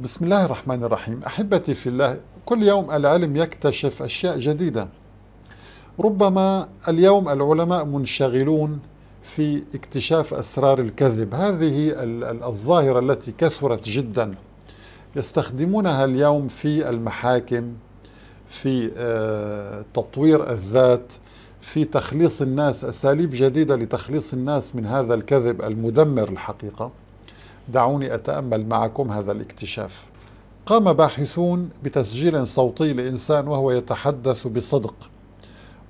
بسم الله الرحمن الرحيم احبتي في الله كل يوم العلم يكتشف اشياء جديده ربما اليوم العلماء منشغلون في اكتشاف اسرار الكذب هذه الظاهره التي كثرت جدا يستخدمونها اليوم في المحاكم في آه، تطوير الذات في تخليص الناس اساليب جديده لتخليص الناس من هذا الكذب المدمر الحقيقه دعوني أتأمل معكم هذا الاكتشاف قام باحثون بتسجيل صوتي لإنسان وهو يتحدث بصدق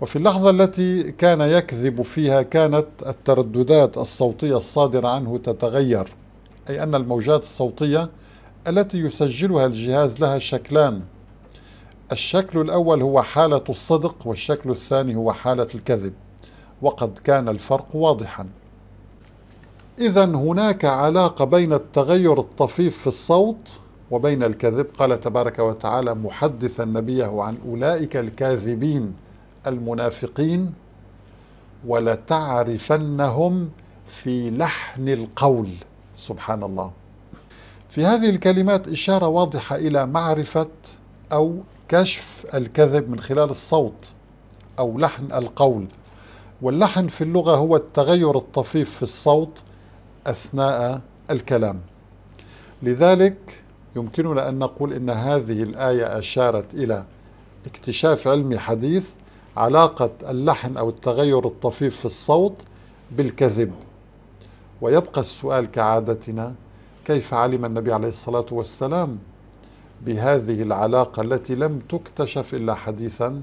وفي اللحظة التي كان يكذب فيها كانت الترددات الصوتية الصادرة عنه تتغير أي أن الموجات الصوتية التي يسجلها الجهاز لها شكلان الشكل الأول هو حالة الصدق والشكل الثاني هو حالة الكذب وقد كان الفرق واضحا إذا هناك علاقة بين التغير الطفيف في الصوت وبين الكذب قال تبارك وتعالى محدثا نبيه عن أولئك الكاذبين المنافقين ولتعرفنهم في لحن القول سبحان الله في هذه الكلمات إشارة واضحة إلى معرفة أو كشف الكذب من خلال الصوت أو لحن القول واللحن في اللغة هو التغير الطفيف في الصوت أثناء الكلام لذلك يمكننا أن نقول إن هذه الآية أشارت إلى اكتشاف علمي حديث علاقة اللحن أو التغير الطفيف في الصوت بالكذب ويبقى السؤال كعادتنا كيف علم النبي عليه الصلاة والسلام بهذه العلاقة التي لم تكتشف إلا حديثا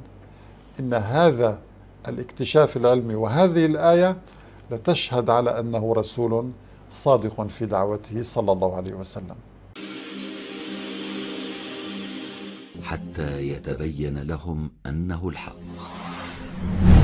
إن هذا الاكتشاف العلمي وهذه الآية لتشهد على أنه رسول صادق في دعوته صلى الله عليه وسلم حتى يتبين لهم أنه الحق